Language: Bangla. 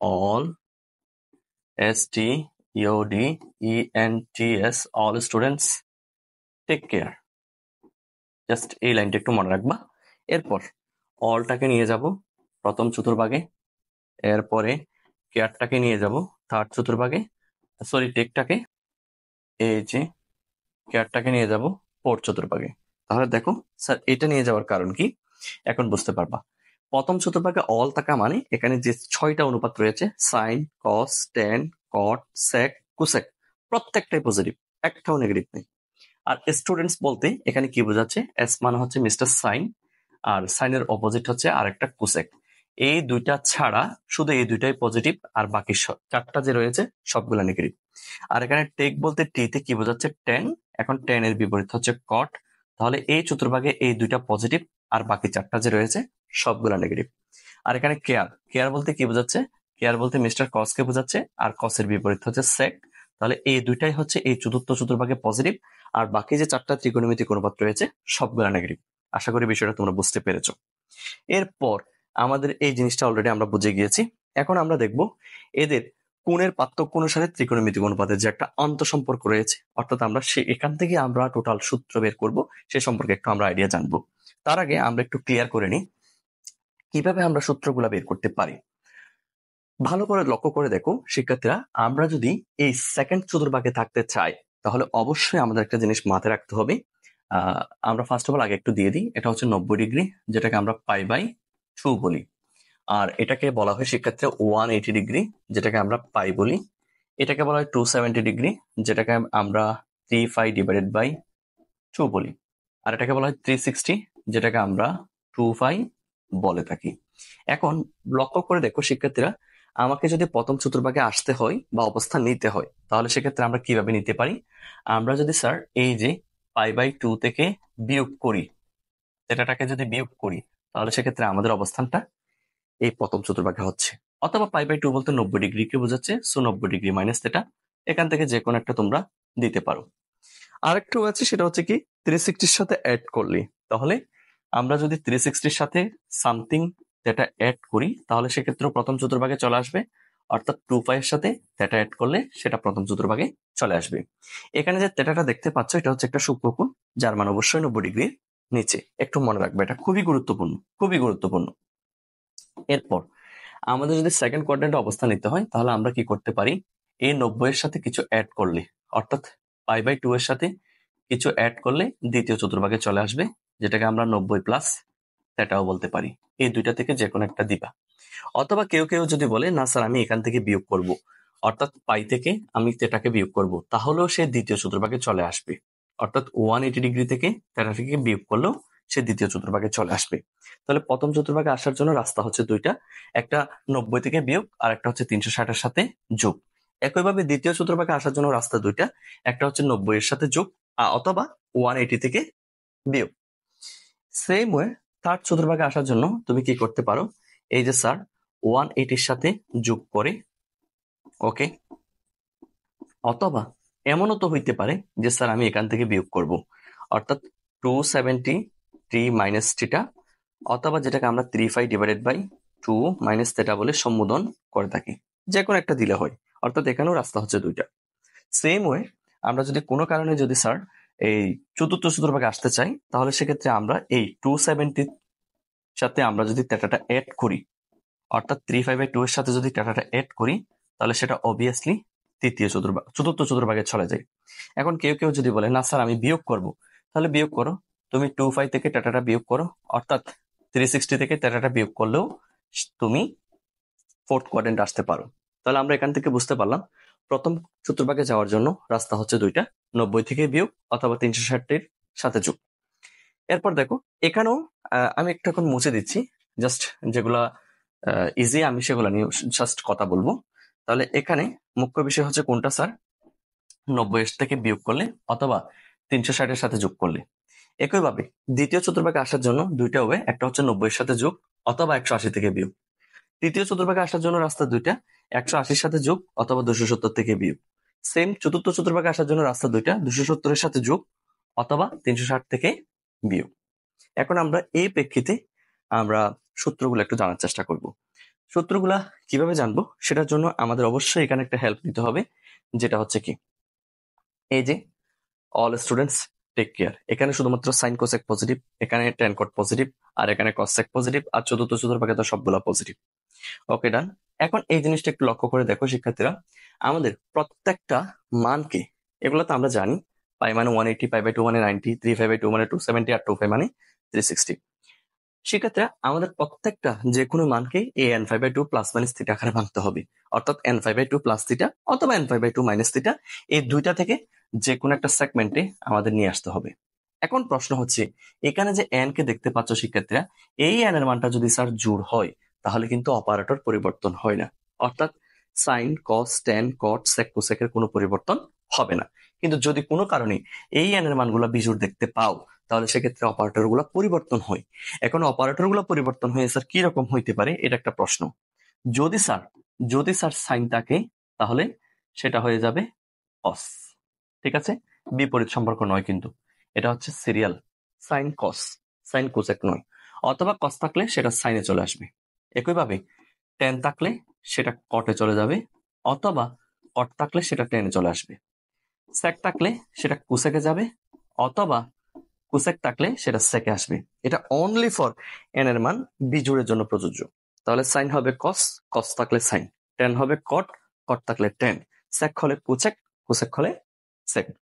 all S T E O D E N T S all students take care just এই লাইনটা একটু মনে রাখবা এরপর অলটাকে নিয়ে যাব প্রথম চতুর্ভাগে এরপরে কেয়ারটাকে নিয়ে যাব থার্ড চতুর্ভাগে সরি টেকটাকে এই যে কেয়ারটাকে নিয়ে যাব পোর্ট চতুর্ভাগে তাহলে দেখো স্যার এটা নিয়ে যাওয়ার কারণ কি এখন বুঝতে পারবা প্রথম শতভাগে অল থাকা মানে এখানে যে ছয়টা অনুপাত রয়েছে sine cos tan cot sec cosec প্রত্যেকটাই পজিটিভ একটাও নেগেটিভ নেই আর স্টুডেন্টস বলতে এখানে কি বোঝাচ্ছে এস মানে হচ্ছে মিস্টার সাইন আর সাইনের অপোজিট হচ্ছে আর একটা কুসেক এই দুইটা ছাড়া শুধু এই দুইটাই পজিটিভ আর বাকি চারটা যে রয়েছে সবগুলো নেগেটিভ আর এখানে টেক বলতে টি তে কি বোঝাচ্ছে টেন এখন টেন এর বিপরীত হচ্ছে কট তাহলে এই চতুর্ভাগে এই দুইটা পজিটিভ আর বাকি চারটা যে রয়েছে সবগুলা নেগেটিভ আর এখানে কেয়ার কেয়ার বলতে কি বোঝাচ্ছে কেয়ার বলতে মিস্টার কস কে বোঝাচ্ছে আর কস এর বিপরীত হচ্ছে সেক তাহলে এই দুইটাই হচ্ছে এই চতুর্থ চতুর্ভাগে পজিটিভ আর বাকি যে চারটা ত্রিকোণমিতিক অনুপাত রয়েছে সবগুলা নেগেটিভ আশা করি বিষয়টা তোমরা বুঝতে পেরেছ এরপর আমাদের এই জিনিসটা অলরেডি আমরা বুঝে গিয়েছি এখন আমরা দেখব এদের কোণের পার্থক্য অনুসারে ত্রিকোণমিতি অনুপাতের যে একটা সম্পর্ক রয়েছে অর্থাৎ আমরা সে এখান থেকে আমরা টোটাল সূত্র বের করব সে সম্পর্কে একটু আমরা আইডিয়া জানবো তার আগে আমরা একটু ক্লিয়ার করে নিই কিভাবে আমরা সূত্রগুলা বের করতে পারি ভালো করে লক্ষ্য করে দেখো শিক্ষার্থীরা আমরা যদি এই সেকেন্ড চতুর্ভাগে থাকতে চাই তাহলে অবশ্যই আমাদের একটা জিনিস মাথায় রাখতে হবে আমরা ফার্স্ট অফ অল আগে একটু দিয়ে দিই এটা হচ্ছে নব্বই ডিগ্রি যেটাকে আমরা পাই বাই টু বলি আর এটাকে বলা হয় শিক্ষার্থীরা ওয়ান এইটি ডিগ্রি যেটাকে আমরা পাই বলি এটাকে বলা হয় টু সেভেন্টি ডিগ্রি যেটাকে আমরা three five divided by two বলি আর এটাকে বলা হয় থ্রি সিক্সটি যেটাকে আমরা টু ফাইভ বলে থাকি এখন লক্ষ্য করে দেখো শিক্ষার্থীরা আমাকে যদি প্রথম চতুর্ভাগে আসতে হয় বা অবস্থান নিতে হয় তাহলে সেক্ষেত্রে আমরা কিভাবে নিতে পারি আমরা যদি স্যার এই যে পাই বাই টু থেকে বিয়োগ করি এটাটাকে যদি বিয়োগ করি তাহলে সেক্ষেত্রে আমাদের অবস্থানটা এই প্রথম চতুর্ভাগে হচ্ছে অথবা পাই বাই টু বলতে নব্বই ডিগ্রি কে বোঝাচ্ছে সো নব্বই ডিগ্রি মাইনাস এটা এখান থেকে যে কোনো একটা তোমরা দিতে পারো আরেকটা আছে সেটা হচ্ছে কি থ্রি সিক্সটির সাথে অ্যাড করলি তাহলে আমরা যদি থ্রি সিক্সটির সাথে সামথিং যেটা অ্যাড করি তাহলে সেক্ষেত্রেও প্রথম চতুর্ভাগে চলে আসবে অর্থাৎ টু ফাইয়ের সাথে তেটা অ্যাড করলে সেটা প্রথম চতুর্ভাগে চলে আসবে এখানে যে তেটাটা দেখতে পাচ্ছ এটা হচ্ছে একটা সূক্ষ্মকোণ যার মান অবশ্যই নব্বই ডিগ্রির নিচে একটু মনে রাখবে এটা খুবই গুরুত্বপূর্ণ খুবই গুরুত্বপূর্ণ এরপর আমাদের যদি সেকেন্ড কোয়ার্ডেন্টে অবস্থান নিতে হয় তাহলে আমরা কি করতে পারি এই নব্বই এর সাথে কিছু অ্যাড করলে অর্থাৎ পাই বাই টু এর সাথে কিছু অ্যাড করলে দ্বিতীয় চতুর্ভাগে চলে আসবে যেটাকে আমরা নব্বই প্লাস সেটাও বলতে পারি এই দুইটা থেকে যে কোনো একটা দিবা অথবা কেউ কেউ যদি বলে না স্যার আমি এখান থেকে বিয়োগ করব। অর্থাৎ পাই থেকে আমি তেটাকে বিয়োগ করব। তাহলেও সে দ্বিতীয় চতুর্ভাগে চলে আসবে অর্থাৎ ওয়ান এইটি ডিগ্রি থেকে তেটাটিকে বিয়োগ করলেও সে দ্বিতীয় চতুর্ভাগে চলে আসবে তাহলে প্রথম চতুর্ভাগে আসার জন্য রাস্তা হচ্ছে দুইটা একটা নব্বই থেকে বিয়োগ আর একটা হচ্ছে তিনশো ষাটের সাথে যোগ একইভাবে দ্বিতীয় চতুর্ভাগে আসার জন্য রাস্তা দুইটা একটা হচ্ছে নব্বই এর সাথে যোগ অথবা ওয়ান এইটি থেকে বিয়োগ সেম ওয়ে থার্ড চতুর্ভাগে আসার জন্য তুমি কি করতে পারো এই যে স্যার ওয়ান এইটির সাথে যোগ করে ওকে অথবা এমনও তো হইতে পারে যে স্যার আমি এখান থেকে বিয়োগ করব অর্থাৎ two seventy three minus theta অথবা যেটাকে আমরা three five divided by two minus theta বলে সম্বোধন করে থাকি যে কোনো একটা দিলে হয় অর্থাৎ এখানেও রাস্তা হচ্ছে দুইটা সেম ওয়ে আমরা যদি কোনো কারণে যদি স্যার এই চতুর্থ সূত্রভাগে আসতে চাই তাহলে সেক্ষেত্রে আমরা এই টু সেভেন্টির সাথে আমরা যদি টাটাটা অ্যাড করি অর্থাৎ থ্রি ফাইভ বাই টু এর সাথে যদি টাটাটা অ্যাড করি তাহলে সেটা অবভিয়াসলি তৃতীয় চতুর্ভাগ চতুর্থ চতুর্ভাগে চলে যায় এখন কেউ কেউ যদি বলে না স্যার আমি বিয়োগ করব তাহলে বিয়োগ করো তুমি টু ফাইভ থেকে টাটাটা বিয়োগ করো অর্থাৎ থ্রি সিক্সটি থেকে টাটাটা বিয়োগ করলেও তুমি ফোর্থ কোয়াড্রেন্ট আসতে পারো তাহলে আমরা এখান থেকে বুঝতে পারলাম প্রথম চতুর্ভাগে যাওয়ার জন্য রাস্তা হচ্ছে দুইটা নব্বই থেকে বিয়োগ অথবা তিনশো ষাটটির সাথে যোগ এরপর দেখো এখানেও আমি একটু এখন মুছে দিচ্ছি জাস্ট যেগুলা ইজি আমি সেগুলো নিয়ে জাস্ট কথা বলবো তাহলে এখানে মুখ্য বিষয় হচ্ছে কোনটা স্যার নব্বই থেকে বিয়োগ করলে অথবা তিনশো ষাটের সাথে যোগ করলে একইভাবে দ্বিতীয় চতুর্ভাগে আসার জন্য দুইটা ওয়ে একটা হচ্ছে নব্বই সাথে যোগ অথবা একশো আশি থেকে বিয়োগ তৃতীয় চতুর্ভাগে আসার জন্য রাস্তা দুইটা একশো আশির সাথে যোগ অথবা দুশো সত্তর থেকে বিয়োগ সেম চতুর্থ চতুর্ভাগে আসার জন্য রাস্তা দুইটা দুশো সত্তরের সাথে যোগ অথবা তিনশো ষাট থেকে বিয়োগ এখন আমরা এই প্রেক্ষিতে আমরা সূত্রগুলো একটু জানার চেষ্টা করব সূত্রগুলা কিভাবে জানবো সেটার জন্য আমাদের অবশ্যই এখানে একটা হেল্প নিতে হবে যেটা হচ্ছে কি এই যে অল স্টুডেন্টস টেক কেয়ার এখানে শুধুমাত্র সাইন কোসেক পজিটিভ এখানে টেন কোট পজিটিভ আর এখানে কসেক পজিটিভ আর চতুর্থ পাখি তো সবগুলা পজিটিভ ওকে ডান এখন এই জিনিসটা একটু লক্ষ্য করে দেখো শিক্ষার্থীরা আমাদের প্রত্যেকটা মানকে এগুলো তো আমরা জানি পাই মানে one eighty pi by two মানে ninety three five by two মানে টু সেভেন্টি আর টু ফাইভ মানে থ্রি সিক্সটি সেক্ষেত্রে আমাদের প্রত্যেকটা যে কোনো মানকে এ n five by two plus minus theta আকারে ভাঙতে হবে অর্থাৎ n five by two plus theta অথবা n five by two minus theta এই দুইটা থেকে যে কোনো একটা সেগমেন্টে আমাদের নিয়ে আসতে হবে এখন প্রশ্ন হচ্ছে এখানে যে এন কে দেখতে পাচ্ছ শিক্ষার্থীরা এই এন এর মানটা যদি স্যার জোড় হয় তাহলে কিন্তু অপারেটর পরিবর্তন হয় না অর্থাৎ সাইন কস টেন কট সেক কোসেকের কোনো পরিবর্তন হবে না কিন্তু যদি কোনো কারণে এই এন এর মানগুলো বিজোড় দেখতে পাও তাহলে সেক্ষেত্রে অপারেটর গুলা পরিবর্তন হয় এখন অপারেটর গুলা পরিবর্তন হয়ে স্যার কি রকম হইতে পারে এটা একটা প্রশ্ন যদি স্যার যদি স্যার সাইন থাকে তাহলে সেটা হয়ে যাবে অস ঠিক আছে বিপরীত সম্পর্ক নয় কিন্তু এটা হচ্ছে serial sine cos sine cosec নয় অথবা কস থাকলে সেটা সাইনে চলে আসবে একইভাবে টেন থাকলে সেটা কটে চলে যাবে অথবা কট থাকলে সেটা টেনে চলে আসবে স্যাক থাকলে সেটা কুসেকে যাবে অথবা কুসেক থাকলে সেটা সেকে আসবে এটা অনলি ফর এন এর মান বিজুড়ের জন্য প্রযোজ্য তাহলে সাইন হবে কস কস থাকলে সাইন টেন হবে কট কট থাকলে টেন স্যাক হলে কুচেক কুসেক হলে second